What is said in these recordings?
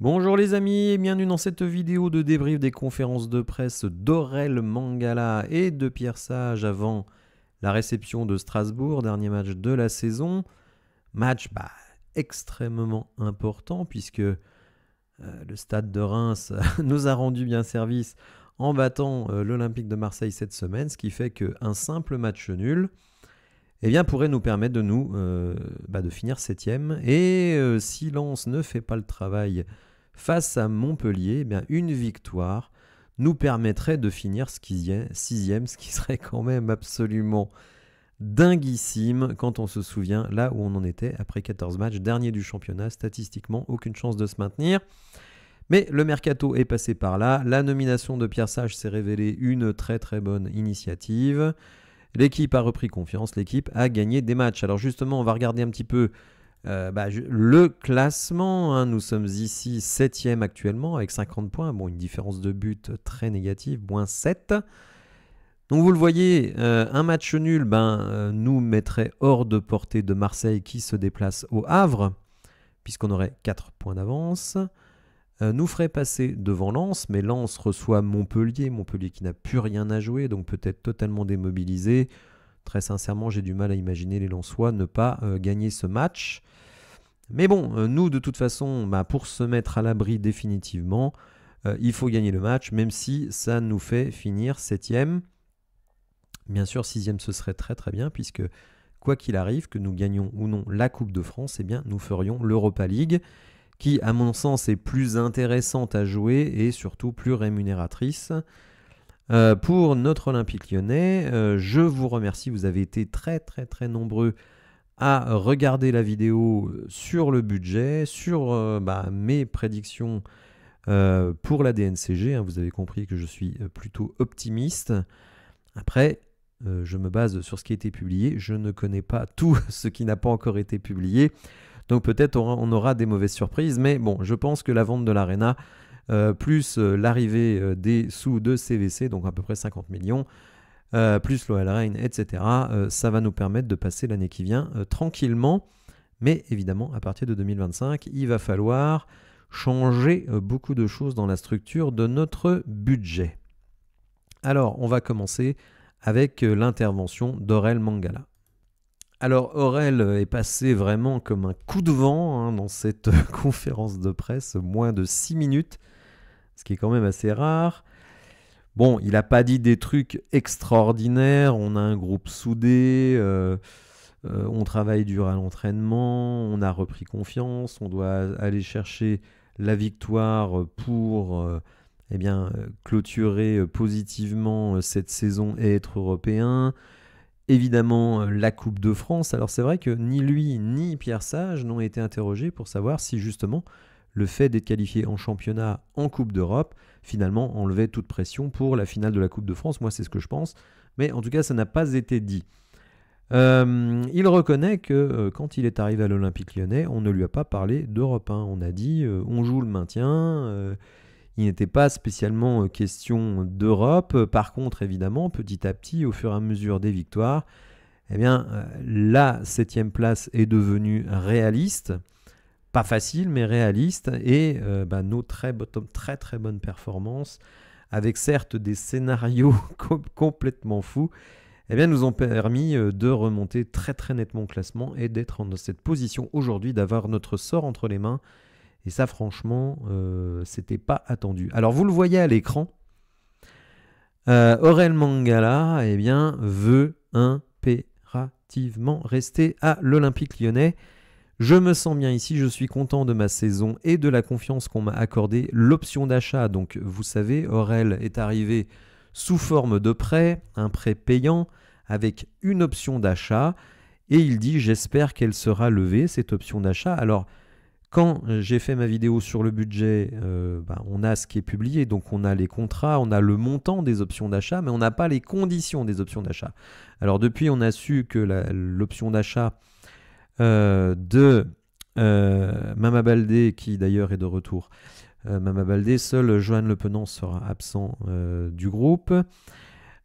Bonjour les amis et bienvenue dans cette vidéo de débrief des conférences de presse d'Aurel Mangala et de Pierre Sage avant la réception de Strasbourg, dernier match de la saison. Match bah, extrêmement important puisque euh, le stade de Reims nous a rendu bien service en battant euh, l'Olympique de Marseille cette semaine, ce qui fait qu'un simple match nul eh pourrait nous permettre de nous euh, bah, de finir septième. Et euh, si Lens ne fait pas le travail face à Montpellier, eh bien, une victoire nous permettrait de finir sixième, ce qui serait quand même absolument dinguissime quand on se souvient là où on en était après 14 matchs, dernier du championnat, statistiquement aucune chance de se maintenir. Mais le mercato est passé par là, la nomination de Pierre Sage s'est révélée une très très bonne initiative. L'équipe a repris confiance, l'équipe a gagné des matchs. Alors justement, on va regarder un petit peu euh, bah, le classement. Hein. nous sommes ici 7 actuellement avec 50 points. Bon, une différence de but très négative, moins 7. Donc vous le voyez, euh, un match nul ben, euh, nous mettrait hors de portée de Marseille qui se déplace au Havre, puisqu'on aurait 4 points d'avance. Euh, nous ferait passer devant Lens, mais Lens reçoit Montpellier, Montpellier qui n'a plus rien à jouer, donc peut-être totalement démobilisé. Très sincèrement, j'ai du mal à imaginer les Lançois ne pas euh, gagner ce match. Mais bon, euh, nous, de toute façon, bah, pour se mettre à l'abri définitivement, il faut gagner le match, même si ça nous fait finir septième. Bien sûr, sixième, ce serait très très bien, puisque quoi qu'il arrive, que nous gagnions ou non la Coupe de France, eh bien, nous ferions l'Europa League qui, à mon sens, est plus intéressante à jouer et surtout plus rémunératrice. Euh, pour notre Olympique lyonnais, euh, je vous remercie, vous avez été très très très nombreux à regarder la vidéo sur le budget, sur euh, bah, mes prédictions pour la DNCG. Hein. vous avez compris que je suis plutôt optimiste. Après, je me base sur ce qui a été publié. Je ne connais pas tout ce qui n'a pas encore été publié. Donc peut-être on aura des mauvaises surprises, mais bon, je pense que la vente de l'Arena, euh, plus euh, l'arrivée euh, des sous de CVC, donc à peu près 50 millions, plus l'OL etc., ça va nous permettre de passer l'année qui vient tranquillement. Mais évidemment, à partir de 2025, il va falloir changer beaucoup de choses dans la structure de notre budget. Alors, on va commencer avec l'intervention d'Aurel Mangala. Alors Aurel est passé vraiment comme un coup de vent hein, dans cette conférence de presse, moins de 6 minutes, ce qui est quand même assez rare. Bon, il n'a pas dit des trucs extraordinaires, on a un groupe soudé, euh, euh, on travaille dur à l'entraînement, on a repris confiance, on doit aller chercher la victoire pour euh, eh bien, clôturer positivement cette saison et être européen évidemment euh, la Coupe de France. Alors c'est vrai que ni lui ni Pierre Sage n'ont été interrogés pour savoir si justement le fait d'être qualifié en championnat en Coupe d'Europe finalement enlevait toute pression pour la finale de la Coupe de France. Moi c'est ce que je pense. Mais en tout cas ça n'a pas été dit. Euh, il reconnaît que euh, quand il est arrivé à l'Olympique lyonnais, on ne lui a pas parlé d'Europe 1. On a dit on joue le maintien il n'était pas spécialement euh, question d'Europe. Par contre, évidemment, petit à petit, au fur et à mesure des victoires, eh bien, euh, la septième place est devenue réaliste. Pas facile, mais réaliste. Et euh, bah, nos très, très très bonnes performances, avec certes des scénarios complètement fous, eh bien, nous ont permis de remonter très très nettement au classement et d'être dans cette position aujourd'hui d'avoir notre sort entre les mains et ça, franchement, euh, c'était pas attendu. Alors, vous le voyez à l'écran, euh, Aurel Mangala, eh bien, veut impérativement rester à l'Olympique lyonnais. Je me sens bien ici, je suis content de ma saison et de la confiance qu'on m'a accordée. L'option d'achat, donc vous savez, Aurel est arrivé sous forme de prêt, un prêt payant avec une option d'achat. Et il dit j'espère qu'elle sera levée, cette option d'achat. Alors quand euh, j'ai fait ma vidéo sur le budget, euh, bah, on a ce qui est publié, donc on a les contrats, on a le montant des options d'achat, mais on n'a pas les conditions des options d'achat. Alors depuis, on a su que l'option d'achat euh, de euh, Mama Baldé, qui d'ailleurs est de retour, Mama Baldé, seul Johan Lepenant sera absent du groupe.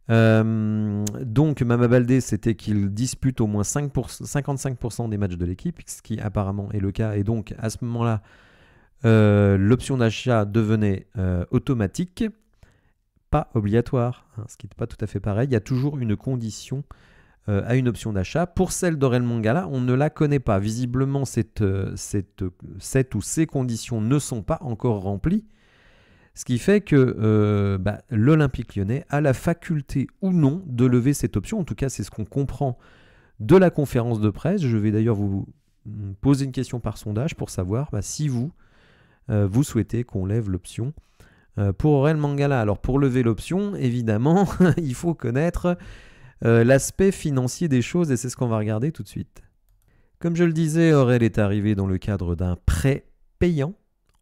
Euh, donc Mama c'était qu'il dispute au moins 55% des matchs de l'équipe, ce qui apparemment est le cas. Et donc à ce moment-là, euh, l'option d'achat devenait euh, automatique, pas obligatoire, hein, ce qui n'est pas tout à fait pareil. Il y a toujours une condition à une option d'achat. Pour celle d'Aurel Mangala, on ne la connaît pas. Visiblement, cette ou ces conditions ne sont pas encore remplies. Ce qui fait que euh, bah, l'Olympique lyonnais a la faculté ou non de lever cette option. En tout cas, c'est ce qu'on comprend de la conférence de presse. Je vais d'ailleurs vous mm, poser une question par sondage pour savoir bah, si vous, euh, vous souhaitez qu'on lève l'option euh, pour Aurel Mangala. Alors pour lever l'option, évidemment, il faut connaître l'aspect financier des choses et c'est ce qu'on va regarder tout de suite. Comme je le disais, Aurel est arrivé dans le cadre d'un prêt payant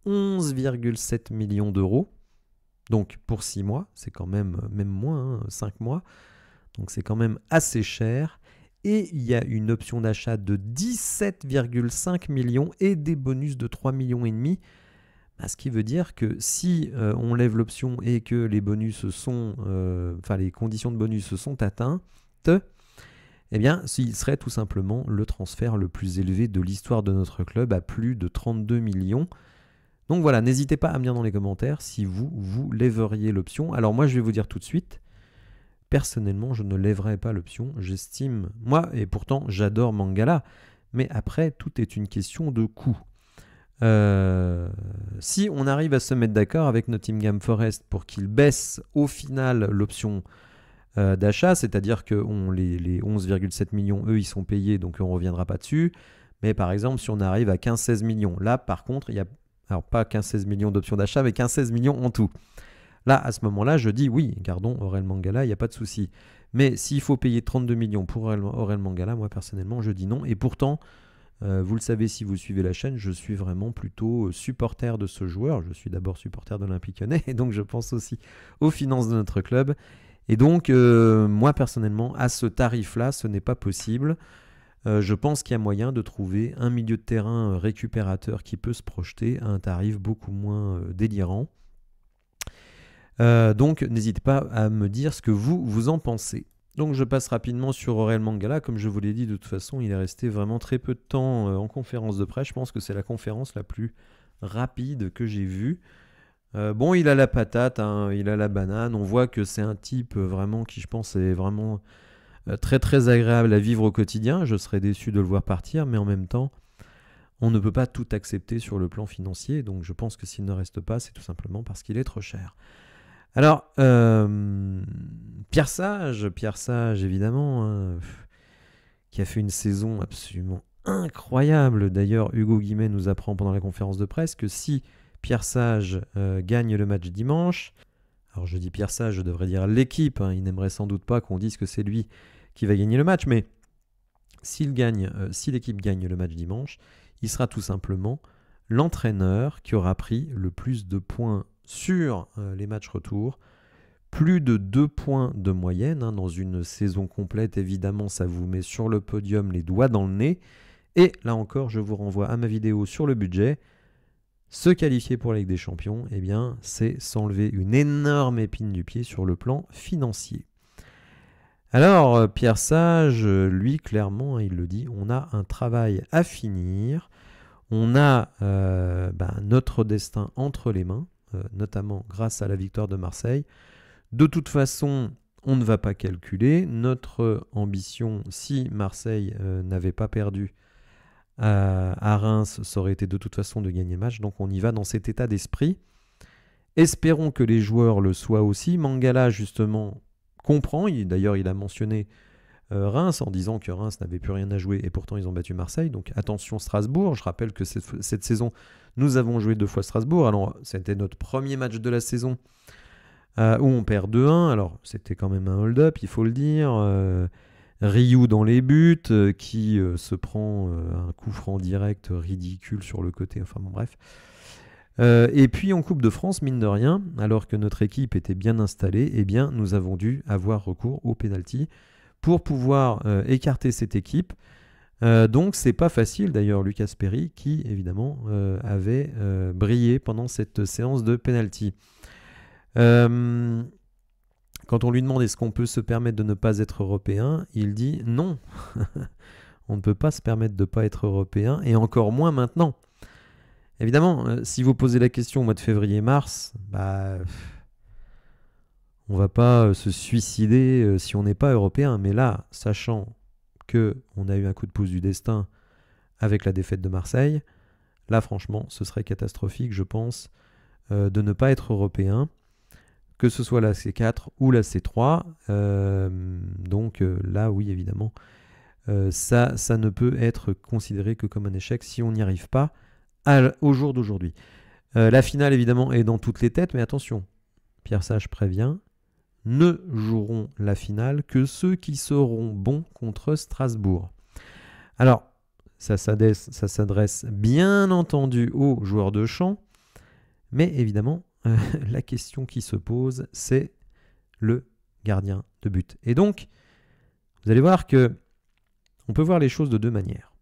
11,7 millions d'euros. Donc pour 6 mois, c'est quand même, euh, même moins, 5 hein, mois. Donc c'est quand même assez cher. Et il y a une option d'achat de 17,5 millions et des bonus de 3 millions et demi. Bah, ce qui veut dire que si euh, on lève l'option et que les bonus sont, euh, enfin les conditions de bonus se sont atteintes, eh bien, ce serait tout simplement le transfert le plus élevé de l'histoire de notre club à plus de 32 millions. Donc voilà, n'hésitez pas à me dire dans les commentaires si vous, vous lèveriez l'option. Alors moi, je vais vous dire tout de suite, personnellement, je ne lèverai pas l'option. J'estime, moi, et pourtant, j'adore Mangala, mais après, tout est une question de coût. Euh, si on arrive à se mettre d'accord avec Nottingham Forest pour qu'ils baisse au final l'option euh, d'achat, c'est-à-dire que les, les 11,7 millions, eux, ils sont payés, donc on ne reviendra pas dessus. Mais par exemple, si on arrive à 15-16 millions, là, par contre, il y a alors pas 15-16 millions d'options d'achat, mais 15-16 millions en tout. Là, à ce moment-là, je dis oui, gardons Aurel Mangala, il n'y a pas de souci. Mais s'il faut payer 32 millions pour Aurel Mangala, moi personnellement, je dis non. Et pourtant, euh, vous le savez si vous suivez la chaîne, je suis vraiment plutôt euh, supporter de ce joueur. Je suis d'abord supporter de l'Olympique Lyonnais, et donc je pense aussi aux finances de notre club. Et donc, euh, moi personnellement, à ce tarif-là, ce n'est pas possible. Euh, je pense qu'il y a moyen de trouver un milieu de terrain euh, récupérateur qui peut se projeter à un tarif beaucoup moins euh, délirant. donc n'hésitez pas à me dire ce que vous, vous en pensez. Donc je passe rapidement sur Aurel Mangala, comme je vous l'ai dit de toute façon, il est resté vraiment très peu de temps en conférence de presse, je pense que c'est la conférence la plus rapide que j'ai vue. bon, il a la patate, hein, il a la banane, on voit que c'est un type vraiment qui je pense est vraiment euh, très très agréable à vivre au quotidien. Je serais déçu de le voir partir, mais en même temps, on ne peut pas tout accepter sur le plan financier. Donc je pense que s'il ne reste pas, c'est tout simplement parce qu'il est trop cher. Alors, euh, Pierre Sage, Pierre Sage évidemment, hein, qui a fait une saison absolument incroyable. D'ailleurs, Hugo Guimet nous apprend pendant la conférence de presse que si Pierre Sage euh, gagne le match dimanche, alors je dis Pierre Sage, je devrais dire l'équipe, hein, il n'aimerait sans doute pas qu'on dise que c'est lui qui va gagner le match. Mais s'il gagne, euh, si l'équipe gagne le match dimanche, il sera tout simplement l'entraîneur qui aura pris le plus de points sur euh, les matchs retour. Plus de 2 points de moyenne. Hein, dans une saison complète, évidemment, ça vous met sur le podium les doigts dans le nez. Et là encore, je vous renvoie à ma vidéo sur le budget. Se qualifier pour la Ligue des Champions, eh bien, c'est s'enlever une énorme épine du pied sur le plan financier. Alors, euh, Pierre Sage, euh, lui, clairement, hein, il le dit, on a un travail à finir, on a euh, ben, notre destin entre les mains, notamment grâce à la victoire de Marseille. De toute façon, on ne va pas calculer. Notre ambition, si Marseille n'avait pas perdu à Reims, ça aurait été de toute façon de gagner le match. Donc on y va dans cet état d'esprit. Espérons que les joueurs le soient aussi. Mangala, justement, comprend. D'ailleurs, il a mentionné euh, Reims en disant que Reims n'avait plus rien à jouer et pourtant ils ont battu Marseille. Donc attention Strasbourg. Je rappelle que cette, saison, nous avons joué deux fois Strasbourg. Alors c'était notre premier match de la saison euh, où on perd 2-1. Alors c'était quand même un hold-up, il faut le dire. Euh, dans les buts euh, qui se prend un coup franc direct ridicule sur le côté. Enfin bon, bref. Euh, et puis en Coupe de France, mine de rien, alors que notre équipe était bien installée, eh bien, nous avons dû avoir recours au pénalty pour pouvoir euh, écarter cette équipe. Euh, donc c'est pas facile d'ailleurs Lucas Perry qui évidemment avait brillé pendant cette séance de pénalty. quand on lui demande est-ce qu'on peut se permettre de ne pas être européen, il dit non. on ne peut pas se permettre de ne pas être européen et encore moins maintenant. Évidemment, euh, si vous posez la question au mois de février-mars, bah, on va pas euh, se suicider euh, si on n'est pas européen. Mais là, sachant que on a eu un coup de pouce du destin avec la défaite de Marseille, là franchement, ce serait catastrophique, je pense, de ne pas être européen, que ce soit la C4 ou la C3. donc là, oui, évidemment, ça, ça ne peut être considéré que comme un échec si on n'y arrive pas au jour d'aujourd'hui. Euh, la finale, évidemment, est dans toutes les têtes, mais attention, Pierre Sage prévient, ne joueront la finale que ceux qui seront bons contre Strasbourg. Alors, ça s'adresse bien entendu aux joueurs de champ, mais évidemment, euh, la question qui se pose, c'est le gardien de but. Et donc, vous allez voir que on peut voir les choses de deux manières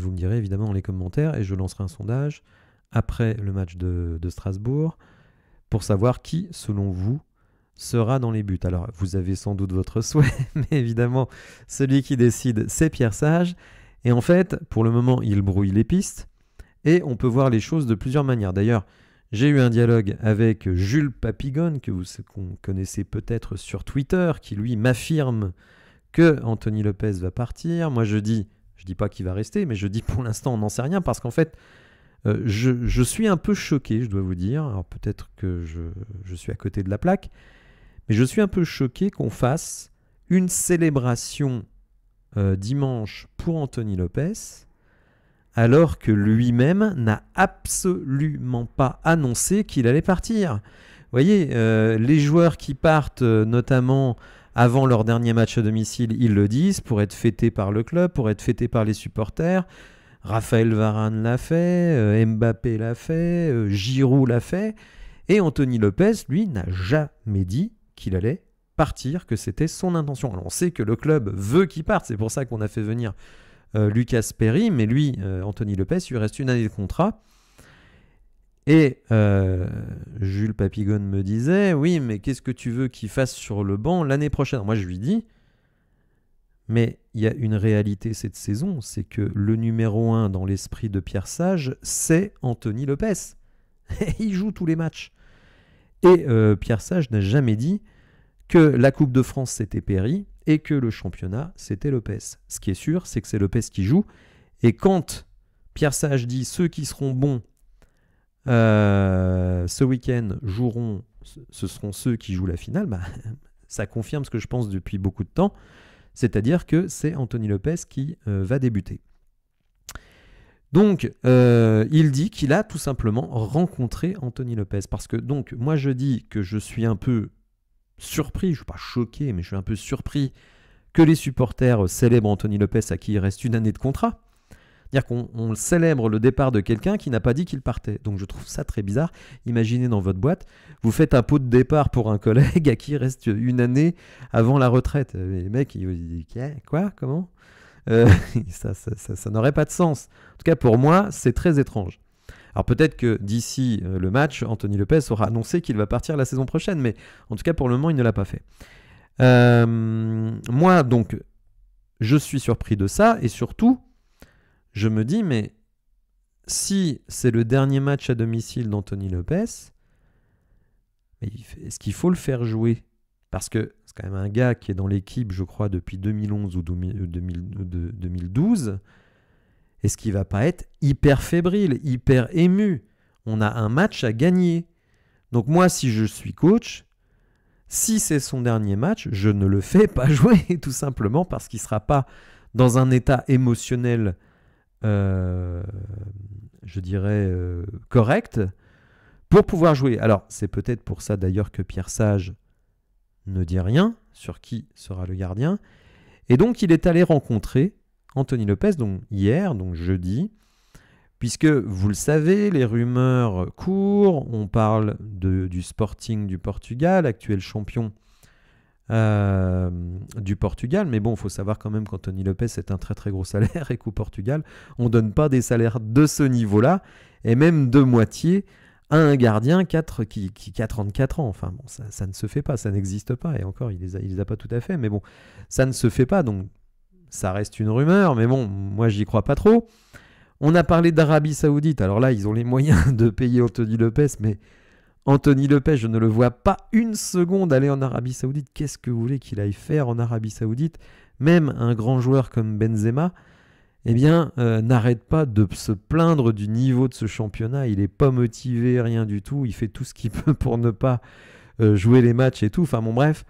vous me direz évidemment dans les commentaires, et je lancerai un sondage après le match de, Strasbourg, pour savoir qui, selon vous, sera dans les buts. Alors, vous avez sans doute votre souhait, mais évidemment, celui qui décide, c'est Pierre Sage. Et en fait, pour le moment, il brouille les pistes, et on peut voir les choses de plusieurs manières. D'ailleurs, j'ai eu un dialogue avec Jules Papigone, que vous connaissez peut-être sur Twitter, qui lui m'affirme que Anthony Lopez va partir. Moi, je dis dis pas qu'il va rester, mais je dis pour l'instant, on n'en sait rien parce qu'en fait, euh, je, suis un peu choqué, je dois vous dire. Alors peut-être que je, suis à côté de la plaque, mais je suis un peu choqué qu'on fasse une célébration euh, dimanche pour Anthony Lopez, alors que lui-même n'a absolument pas annoncé qu'il allait partir. voyez, euh, les joueurs qui partent, notamment avant leur dernier match à domicile, ils le disent, pour être fêtés par le club, pour être fêtés par les supporters. Raphaël Varane l'a fait, euh, Mbappé l'a fait, euh, Giroud l'a fait. Et Anthony Lopez, lui, n'a jamais dit qu'il allait partir, que c'était son intention. Alors on sait que le club veut qu'il parte, c'est pour ça qu'on a fait venir euh, Lucas Perry, mais lui, Anthony Lopez, il reste une année de contrat. Et euh, Jules Papigone me disait Oui, mais qu'est-ce que tu veux qu'il fasse sur le banc l'année prochaine Moi, je lui dis Mais il y a une réalité cette saison, c'est que le numéro 1 dans l'esprit de Pierre Sage, c'est Anthony Lopez. il joue tous les matchs. Et euh, Pierre Sage n'a jamais dit que la Coupe de France, c'était Perry et que le championnat, c'était Lopez. Ce qui est sûr, c'est que c'est Lopez qui joue. Et quand Pierre Sage dit ceux qui seront bons euh, ce week-end joueront, ce seront ceux qui jouent la finale. Bah, ça confirme ce que je pense depuis beaucoup de temps, c'est-à-dire que c'est Anthony Lopez qui euh, va débuter. Donc, euh, il dit qu'il a tout simplement rencontré Anthony Lopez. Parce que, donc, moi je dis que je suis un peu surpris, je ne suis pas choqué, mais je suis un peu surpris que les supporters célèbrent Anthony Lopez à qui il reste une année de contrat. C'est-à-dire qu'on célèbre le départ de quelqu'un qui n'a pas dit qu'il partait. Donc je trouve ça très bizarre. Imaginez dans votre boîte, vous faites un pot de départ pour un collègue à qui reste une année avant la retraite. Et euh, le mec, il vous dit Quoi Comment euh, Ça, n'aurait pas de sens. En tout cas, pour moi, c'est très étrange. Alors peut-être que d'ici euh, le match, Anthony Lopez aura annoncé qu'il va partir la saison prochaine, mais en tout cas pour le moment, il ne l'a pas fait. moi, donc, je suis surpris de ça, et surtout, je me dis, mais si c'est le dernier match à domicile d'Anthony Lopez, est-ce qu'il faut le faire jouer Parce que c'est quand même un gars qui est dans l'équipe, je crois, depuis 2011 ou 2012. Euh, euh, est-ce qu'il va pas être hyper fébrile, hyper ému On a un match à gagner. Donc moi, si je suis coach, si c'est son dernier match, je ne le fais pas jouer, tout simplement parce qu'il ne sera pas dans un état émotionnel euh, je dirais, euh, correct pour pouvoir jouer. Alors, c'est peut-être pour ça d'ailleurs que Pierre Sage ne dit rien sur qui sera le gardien. Et donc, il est allé rencontrer Anthony Lopez donc hier, donc jeudi, puisque vous le savez, les rumeurs courent. On parle de, du Sporting du Portugal, actuel champion euh, du Portugal. Mais bon, il faut savoir quand même qu'Anthony Lopez est un très très gros salaire et qu'au Portugal, on ne donne pas des salaires de ce niveau-là, et même de moitié, à un gardien 4, qui, qui, a 34 ans. Enfin bon, ça, ne se fait pas, ça n'existe pas. Et encore, il ne les, a, a pas tout à fait, mais bon, ça ne se fait pas. Donc ça reste une rumeur, mais bon, moi j'y crois pas trop. On a parlé d'Arabie Saoudite. Alors là, ils ont les moyens de payer Anthony Lopez, mais Anthony Lepage, je ne le vois pas une seconde aller en Arabie Saoudite. Qu'est-ce que vous voulez qu'il aille faire en Arabie Saoudite Même un grand joueur comme Benzema, eh bien, euh, n'arrête pas de se plaindre du niveau de ce championnat. Il n'est pas motivé, rien du tout. Il fait tout ce qu'il peut pour ne pas euh, jouer les matchs et tout. Enfin bon, bref.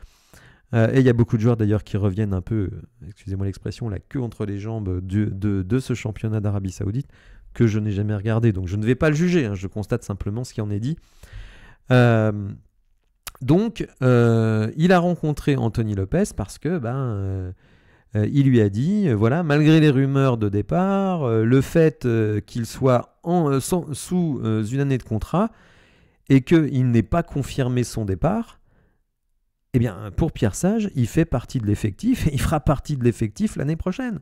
Euh, et il y a beaucoup de joueurs d'ailleurs qui reviennent un peu, excusez-moi l'expression, la queue entre les jambes de, ce championnat d'Arabie Saoudite que je n'ai jamais regardé. Donc je ne vais pas le juger, hein. je constate simplement ce qui en est dit. Euh, donc, euh, il a rencontré Anthony Lopez parce que, ben, euh, il lui a dit, voilà, malgré les rumeurs de départ, le fait qu'il soit en, sous une année de contrat et qu'il n'ait pas confirmé son départ, eh bien, pour Pierre Sage, il fait partie de l'effectif et il fera partie de l'effectif l'année prochaine.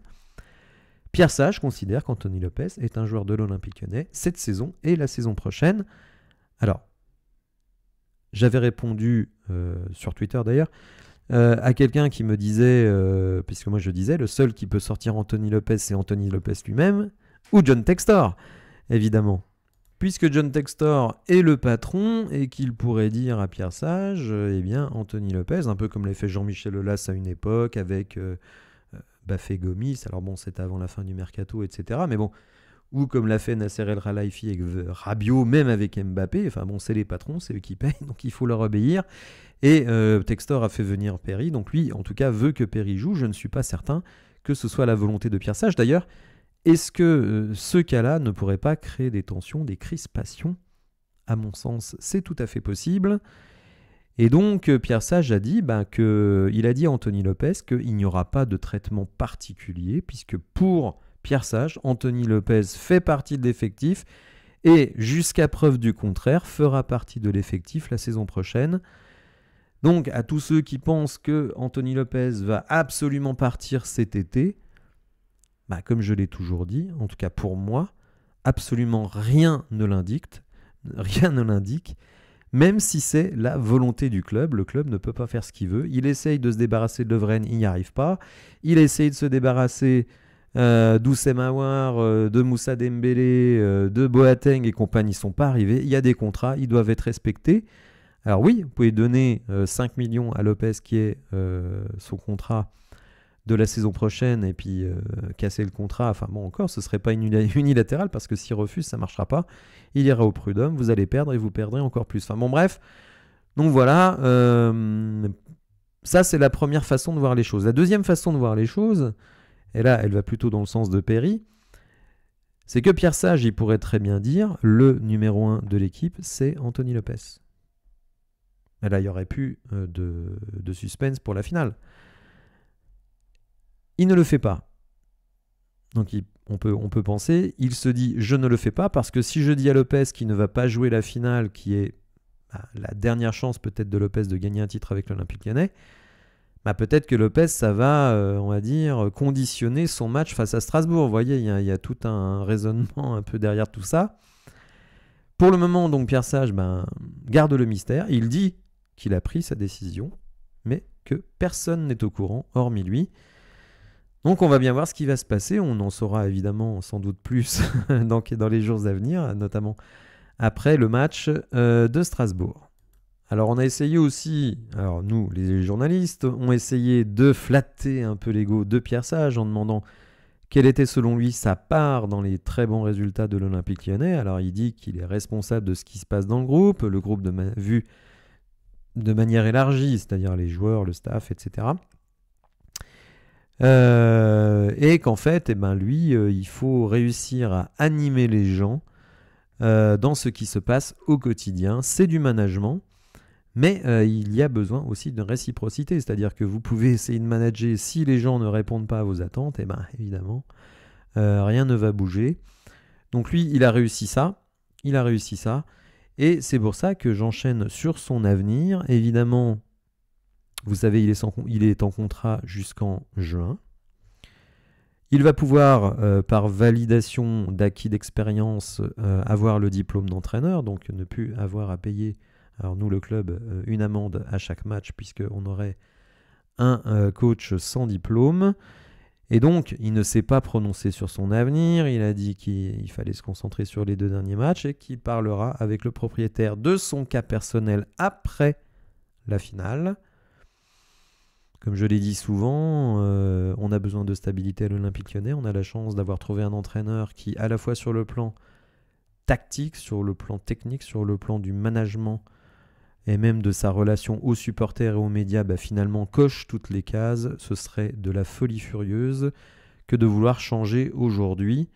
Pierre Sage considère qu'Anthony Lopez est un joueur de l'Olympique lyonnais cette saison et la saison prochaine. Alors, j'avais répondu euh, sur Twitter d'ailleurs. Euh, à quelqu'un qui me disait, euh, puisque moi je disais, le seul qui peut sortir Anthony Lopez, c'est Anthony Lopez lui-même, ou John Textor, évidemment. Puisque John Textor est le patron et qu'il pourrait dire à Pierre Sage, eh bien Anthony Lopez, un peu comme l'a fait Jean-Michel Aulas à une époque avec Baffé Gomis, alors bon c'était avant la fin du mercato, etc. Mais bon, ou comme l'a fait Nasser El Khelaifi avec euh, Rabiot, même avec Mbappé. Enfin bon, c'est les patrons, c'est eux qui payent, donc il faut leur obéir. Et euh, Textor a fait venir Perry, donc lui, en tout cas, veut que Perry joue. Je ne suis pas certain que ce soit la volonté de Pierre Sage. D'ailleurs, est-ce que euh, ce cas-là ne pourrait pas créer des tensions, des crispations À mon sens, c'est tout à fait possible. Et donc, Pierre Sage a dit ben, que, il a dit à Anthony Lopez qu'il n'y aura pas de traitement particulier, puisque pour Pierre Sage, Anthony Lopez fait partie de l'effectif et jusqu'à preuve du contraire fera partie de l'effectif la saison prochaine. Donc à tous ceux qui pensent que Anthony Lopez va absolument partir cet été, bah, comme je l'ai toujours dit, en tout cas pour moi, absolument rien ne l'indique, rien ne l'indique, même si c'est la volonté du club. Le club ne peut pas faire ce qu'il veut. Il essaye de se débarrasser de Lovren, il n'y arrive pas. Il essaye de se débarrasser euh, d'Oussem euh, de Moussa Dembélé, euh, de Boateng et compagnie sont pas arrivés. Il y a des contrats, ils doivent être respectés. Alors oui, vous pouvez donner 5 euh, millions à Lopez qui est son contrat de la saison prochaine et puis casser le contrat, enfin bon encore, ce serait pas unilatéral parce que s'il refuse, ça ne marchera pas. Il ira au prud'homme, vous allez perdre et vous perdrez encore plus. Enfin bon bref, donc voilà, ça c'est la première façon de voir les choses. La deuxième façon de voir les choses, et là elle va plutôt dans le sens de Perry, c'est que Pierre Sage, il pourrait très bien dire le numéro 1 de l'équipe, c'est Anthony Lopez. Et là, il n'y aurait plus euh, de, suspense pour la finale. Il ne le fait pas. Donc on, peut, penser, il se dit je ne le fais pas parce que si je dis à Lopez qu'il ne va pas jouer la finale, qui est bah, la dernière chance peut-être de Lopez de gagner un titre avec l'Olympique lyonnais, bah, peut-être que Lopez, ça va, euh, on va dire, conditionner son match face à Strasbourg. Vous voyez, il y, a tout un raisonnement un peu derrière tout ça. Pour le moment, donc, Pierre Sage ben, garde le mystère. Il dit qu'il a pris sa décision, mais que personne n'est au courant, hormis lui. Donc, on va bien voir ce qui va se passer. On en saura évidemment sans doute plus dans, les jours à venir, notamment après le match euh, de Strasbourg. Alors on a essayé aussi, alors nous les journalistes, ont essayé de flatter un peu l'ego de Pierre Sage en demandant quelle était selon lui sa part dans les très bons résultats de l'Olympique lyonnais. Alors il dit qu'il est responsable de ce qui se passe dans le groupe, le groupe de ma vu de manière élargie, c'est-à-dire les joueurs, le staff, etc. Euh, et qu'en fait, eh ben, lui, euh, il faut réussir à animer les gens euh, dans ce qui se passe au quotidien. C'est du management, mais euh, il y a besoin aussi de réciprocité, c'est-à-dire que vous pouvez essayer de manager si les gens ne répondent pas à vos attentes, et eh bien évidemment, euh, rien ne va bouger. Donc lui, il a réussi ça, il a réussi ça, et c'est pour ça que j'enchaîne sur son avenir. Évidemment, vous savez, il est, en contrat jusqu'en juin. Il va pouvoir, euh, par validation d'acquis d'expérience, avoir le diplôme d'entraîneur, donc ne plus avoir à payer alors nous, le club, euh, une amende à chaque match, puisqu'on aurait un euh, coach sans diplôme. Et donc, il ne s'est pas prononcé sur son avenir, il a dit qu'il fallait se concentrer sur les deux derniers matchs et qu'il parlera avec le propriétaire de son cas personnel après la finale. Comme je l'ai dit souvent, euh, on a besoin de stabilité à l'Olympique lyonnais, on a la chance d'avoir trouvé un entraîneur qui, à la fois sur le plan tactique, sur le plan technique, sur le plan du management, et même de sa relation aux supporters et aux médias, bah, finalement coche toutes les cases, ce serait de la folie furieuse que de vouloir changer aujourd'hui.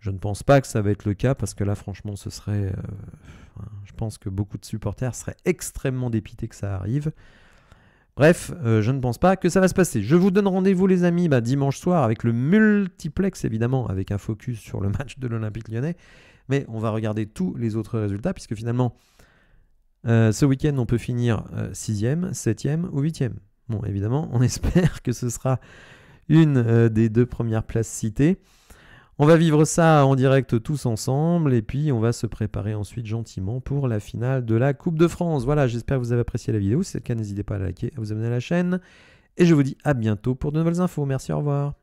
Je ne pense pas que ça va être le cas parce que là, franchement, ce serait. Euh, je pense que beaucoup de supporters seraient extrêmement dépités que ça arrive. Bref, euh, je ne pense pas que ça va se passer. Je vous donne rendez-vous, les amis, bah, dimanche soir avec le multiplex, évidemment, avec un focus sur le match de l'Olympique lyonnais. Mais on va regarder tous les autres résultats puisque finalement, euh, ce week-end, on peut finir 6 euh, septième 7 ou 8e. Bon, évidemment, on espère que ce sera une euh, des deux premières places citées. On va vivre ça en direct tous ensemble et puis on va se préparer ensuite gentiment pour la finale de la Coupe de France. Voilà, j'espère que vous avez apprécié la vidéo. Si c'est le cas, n'hésitez pas à liker, à vous abonner à la chaîne. Et je vous dis à bientôt pour de nouvelles infos. Merci, au revoir.